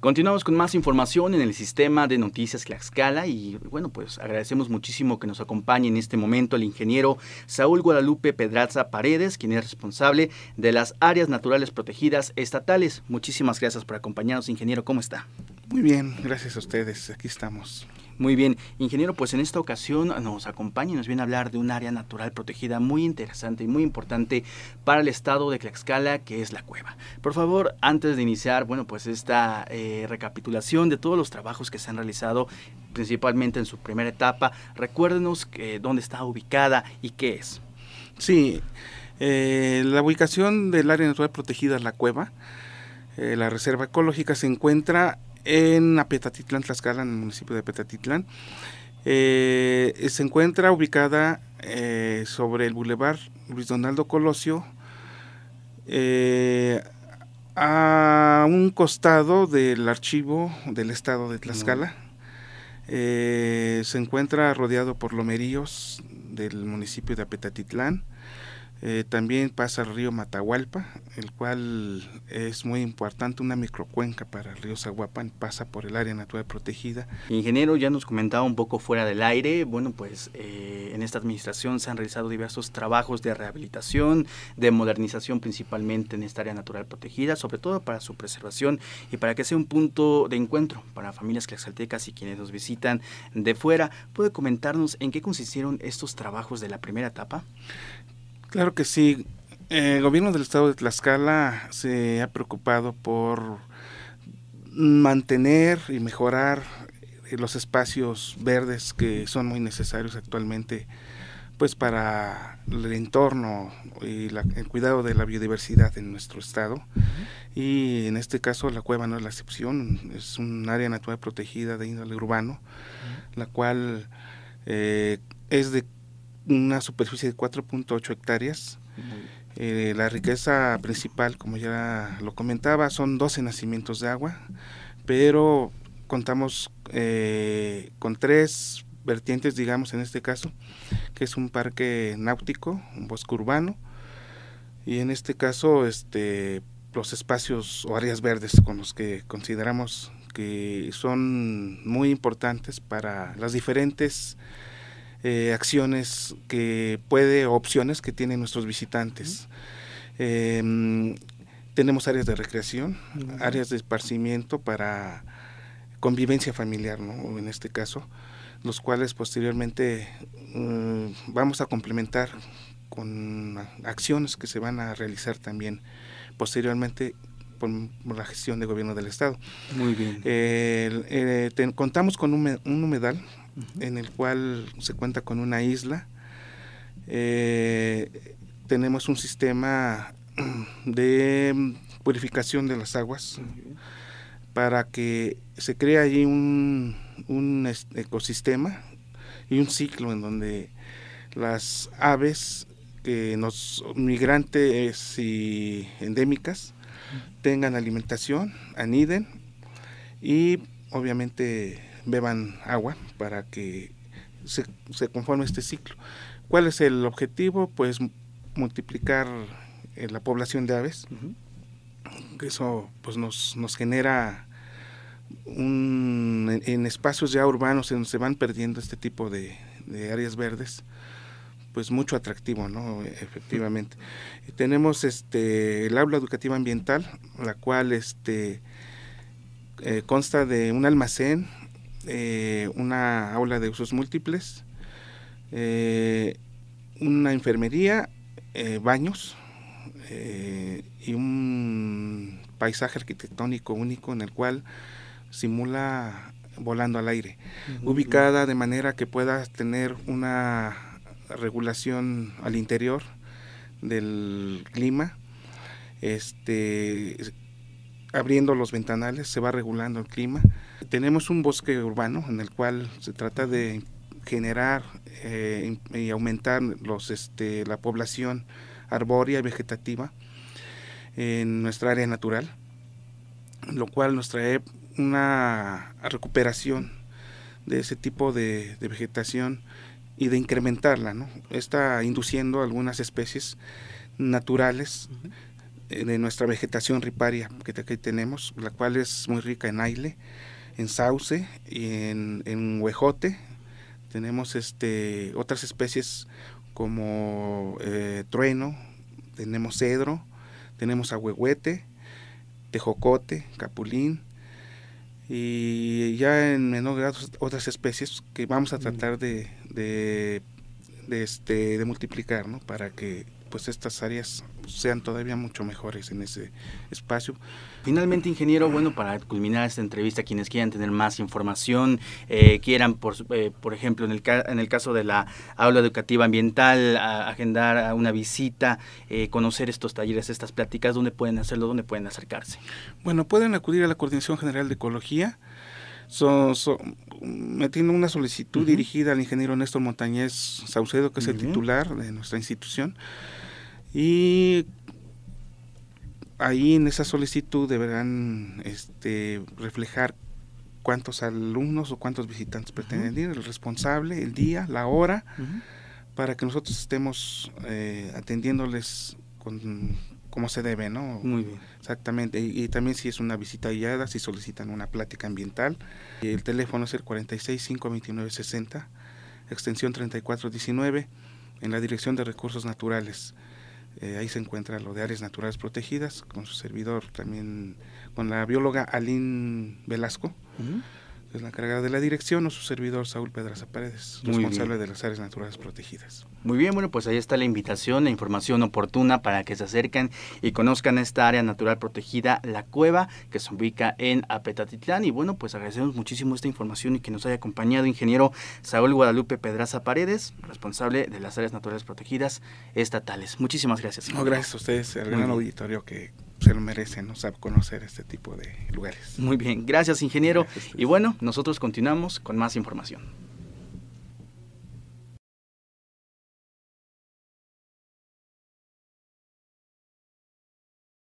Continuamos con más información en el sistema de noticias Tlaxcala y bueno, pues agradecemos muchísimo que nos acompañe en este momento el ingeniero Saúl Guadalupe Pedraza Paredes, quien es responsable de las áreas naturales protegidas estatales. Muchísimas gracias por acompañarnos, ingeniero. ¿Cómo está? Muy bien, gracias a ustedes. Aquí estamos. Muy bien, ingeniero, pues en esta ocasión nos acompaña y nos viene a hablar de un área natural protegida muy interesante y muy importante para el estado de Tlaxcala, que es la cueva. Por favor, antes de iniciar, bueno, pues esta eh, recapitulación de todos los trabajos que se han realizado, principalmente en su primera etapa, recuérdenos eh, dónde está ubicada y qué es. Sí, eh, la ubicación del área natural protegida es la cueva. la reserva ecológica se encuentra en Apetatitlán, Tlaxcala, en el municipio de Apetatitlán. Eh, se encuentra ubicada eh, sobre el bulevar Luis Donaldo Colosio, eh, a un costado del archivo del estado de Tlaxcala. se encuentra rodeado por lomeríos del municipio de Apetatitlán. Eh, también pasa el río Matahualpa, el cual es muy importante, una microcuenca para el río Zaguapan, pasa por el área natural protegida. Ingeniero, ya nos comentaba un poco fuera del aire, bueno, pues eh, en esta administración se han realizado diversos trabajos de rehabilitación, de modernización principalmente en esta área natural protegida, sobre todo para su preservación y para que sea un punto de encuentro para familias claxaltecas y quienes nos visitan de fuera. ¿Puede comentarnos en qué consistieron estos trabajos de la primera etapa? Claro que sí. Eh, el gobierno del estado de Tlaxcala se ha preocupado por mantener y mejorar eh, los espacios verdes que son muy necesarios actualmente pues para el entorno y el cuidado de la biodiversidad en nuestro estado. Y en este caso la cueva no es la excepción, es un área natural protegida de índole urbano, la cual eh, es de una superficie de 4.8 hectáreas. Eh, la riqueza principal, como ya lo comentaba, son 12 nacimientos de agua, pero contamos eh, con tres vertientes, digamos en este caso, que es un parque náutico, un bosque urbano, y en este caso este, los espacios o áreas verdes con los que consideramos que son muy importantes para las diferentes eh, acciones que puede, opciones que tienen nuestros visitantes. Em, tenemos áreas de recreación, áreas de esparcimiento para convivencia familiar, ¿no? en este caso, los cuales posteriormente mm, vamos a complementar con acciones que se van a realizar también posteriormente por, la gestión de gobierno del Estado. Muy bien. Eh, eh, contamos con un, un humedal en el cual se cuenta con una isla. Eh, tenemos un sistema de purificación de las aguas para que se crea allí un, un ecosistema y un ciclo en donde las aves que nos migrantes y endémicas tengan alimentación, aniden y obviamente beban agua para que se, conforme este ciclo. ¿Cuál es el objetivo? Pues multiplicar eh, la población de aves. Eso pues nos, genera un, en, espacios ya urbanos en donde se van perdiendo este tipo de, áreas verdes pues mucho atractivo, ¿no? Efectivamente. tenemos este el aula educativa ambiental, la cual este eh, consta de un almacén, eh, una aula de usos múltiples, eh, una enfermería, eh, baños y un paisaje arquitectónico único en el cual simula volando al aire, ubicada de manera que pueda tener una regulación al interior del clima, este, abriendo los ventanales se va regulando el clima tenemos un bosque urbano en el cual se trata de generar eh, y aumentar este, la población arbórea y vegetativa en nuestra área natural, lo cual nos trae una recuperación de ese tipo de, vegetación y de incrementarla, ¿no? Está induciendo algunas especies naturales eh, de nuestra vegetación riparia que, aquí tenemos, la cual es muy rica en aire, en sauce y en, huejote. Tenemos este, otras especies como eh, trueno, tenemos cedro, tenemos ahuehuete, tejocote, capulín y ya en menor grado otras especies que vamos a mm. tratar de, de, de, este, multiplicar para que pues estas áreas sean todavía mucho mejores en ese espacio. Finalmente, ingeniero, bueno, para culminar esta entrevista, quienes quieran tener más información, eh, quieran, por, eh, por ejemplo, en el, en el caso de la aula educativa ambiental, agendar una visita, eh, conocer estos talleres, estas pláticas, ¿dónde pueden hacerlo? ¿Dónde pueden acercarse? Bueno, pueden acudir a la Coordinación General de Ecología So, so, metiendo una solicitud dirigida al ingeniero Néstor Montañez Saucedo, que es el titular de nuestra institución. Y ahí en esa solicitud deberán este, reflejar cuántos alumnos o cuántos visitantes pretenden ir, el responsable, el día, la hora, para que nosotros estemos eh, atendiéndoles con como se debe, ¿no? Muy bien. Exactamente. Y, también si es una visita guiada, si solicitan una plática ambiental. El teléfono es el 4652960, 2960 extensión 3419, en la Dirección de Recursos Naturales. Eh, ahí se encuentra lo de áreas naturales protegidas, con su servidor también, con la bióloga Aline Velasco. Es la carga de la dirección o su servidor Saúl Pedraza Paredes, responsable de las áreas naturales protegidas. Muy bien, bueno, pues ahí está la invitación, la información oportuna para que se acerquen y conozcan esta área natural protegida, la cueva, que se ubica en Apetatitlán. Y bueno, pues agradecemos muchísimo esta información y que nos haya acompañado ingeniero Saúl Guadalupe Pedraza Paredes, responsable de las áreas naturales protegidas estatales. Muchísimas gracias. No, gracias a ustedes, al gran auditorio que se lo merecen, ¿no? Sabe conocer este tipo de lugares. Muy bien, gracias ingeniero. y bueno, nosotros continuamos con más información.